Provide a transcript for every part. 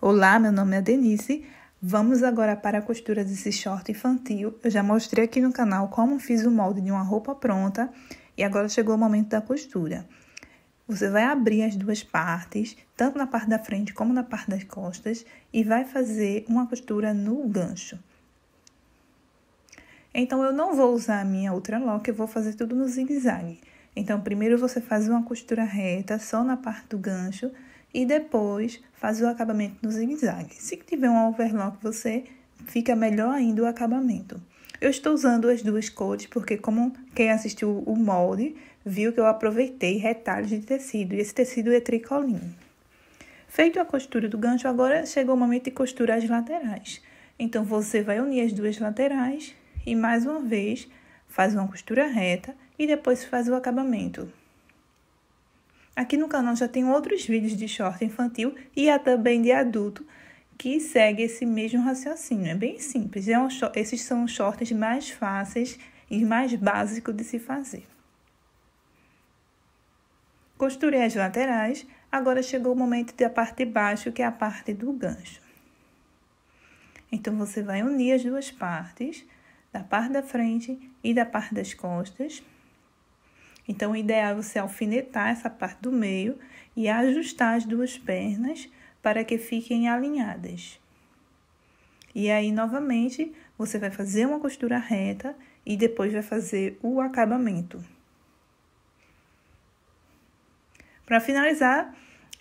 Olá, meu nome é Denise. Vamos agora para a costura desse short infantil. Eu já mostrei aqui no canal como fiz o molde de uma roupa pronta e agora chegou o momento da costura. Você vai abrir as duas partes, tanto na parte da frente como na parte das costas, e vai fazer uma costura no gancho. Então, eu não vou usar a minha outra lock, eu vou fazer tudo no zigue-zague. Então, primeiro você faz uma costura reta, só na parte do gancho, e depois faz o acabamento no zigue-zague. Se tiver um overlock, você fica melhor ainda o acabamento. Eu estou usando as duas cores porque, como quem assistiu o molde, viu que eu aproveitei retalhos de tecido e esse tecido é tricoline. Feito a costura do gancho, agora chegou o momento de costurar as laterais. Então, você vai unir as duas laterais e, mais uma vez, faz uma costura reta e depois faz o acabamento. Aqui no canal já tem outros vídeos de short infantil e há também de adulto que segue esse mesmo raciocínio. É bem simples. É um, esses são os shorts mais fáceis e mais básicos de se fazer. Costurei as laterais, agora chegou o momento da parte de baixo, que é a parte do gancho. Então, você vai unir as duas partes, da parte da frente e da parte das costas. Então, o ideal é você alfinetar essa parte do meio e ajustar as duas pernas para que fiquem alinhadas. E aí, novamente, você vai fazer uma costura reta e depois vai fazer o acabamento. Para finalizar,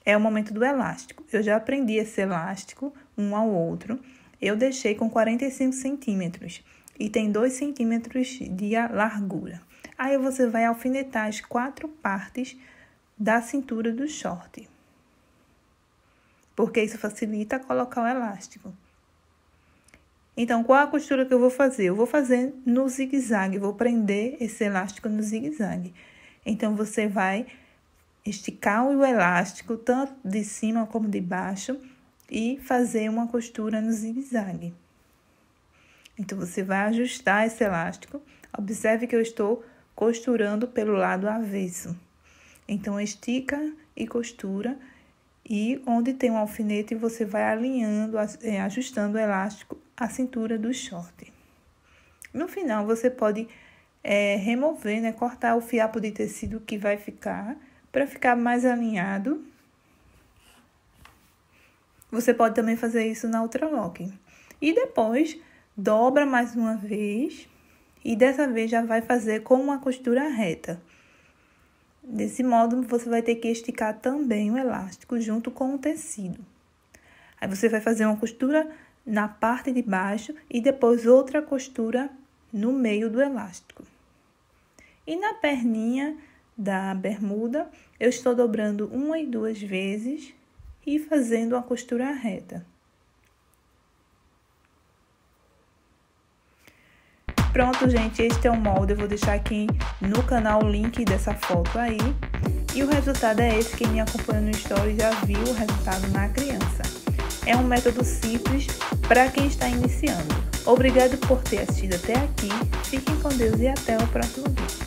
é o momento do elástico. Eu já aprendi esse elástico um ao outro. Eu deixei com 45 centímetros e tem 2 centímetros de largura. Aí você vai alfinetar as quatro partes da cintura do short. Porque isso facilita colocar o elástico. Então, qual a costura que eu vou fazer? Eu vou fazer no zigue-zague, vou prender esse elástico no zigue-zague. Então, você vai esticar o elástico, tanto de cima como de baixo, e fazer uma costura no zigue-zague. Então, você vai ajustar esse elástico. Observe que eu estou costurando pelo lado avesso. Então, estica e costura, e onde tem um alfinete, você vai alinhando, é, ajustando o elástico à cintura do short. No final, você pode é, remover, né, cortar o fiapo de tecido que vai ficar, para ficar mais alinhado. Você pode também fazer isso na outra lock. E depois, dobra mais uma vez e dessa vez já vai fazer com uma costura reta. Desse modo, você vai ter que esticar também o elástico junto com o tecido. Aí você vai fazer uma costura na parte de baixo e depois outra costura no meio do elástico. E na perninha da bermuda, eu estou dobrando uma e duas vezes e fazendo uma costura reta. Pronto, gente, este é o molde. Eu vou deixar aqui no canal o link dessa foto aí. E o resultado é esse. Quem me acompanha no story já viu o resultado na criança. É um método simples para quem está iniciando. Obrigado por ter assistido até aqui. Fiquem com Deus e até o próximo vídeo.